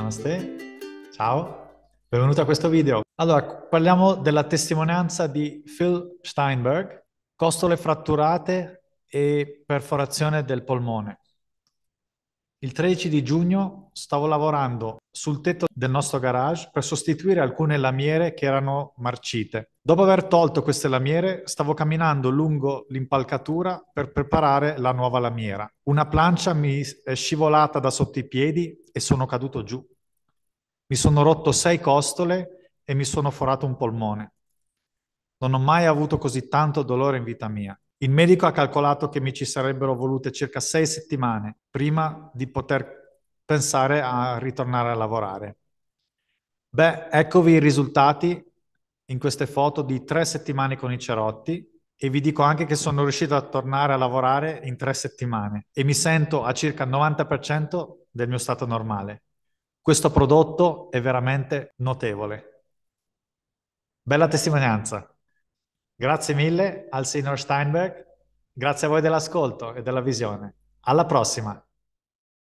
Namaste, ciao, benvenuto a questo video. Allora, parliamo della testimonianza di Phil Steinberg, costole fratturate e perforazione del polmone. Il 13 di giugno stavo lavorando sul tetto del nostro garage per sostituire alcune lamiere che erano marcite. Dopo aver tolto queste lamiere, stavo camminando lungo l'impalcatura per preparare la nuova lamiera. Una plancia mi è scivolata da sotto i piedi e sono caduto giù. Mi sono rotto sei costole e mi sono forato un polmone. Non ho mai avuto così tanto dolore in vita mia. Il medico ha calcolato che mi ci sarebbero volute circa sei settimane prima di poter pensare a ritornare a lavorare. Beh, eccovi i risultati in queste foto di tre settimane con i cerotti e vi dico anche che sono riuscito a tornare a lavorare in tre settimane e mi sento a circa il 90% del mio stato normale. Questo prodotto è veramente notevole. Bella testimonianza. Grazie mille al signor Steinberg, grazie a voi dell'ascolto e della visione. Alla prossima!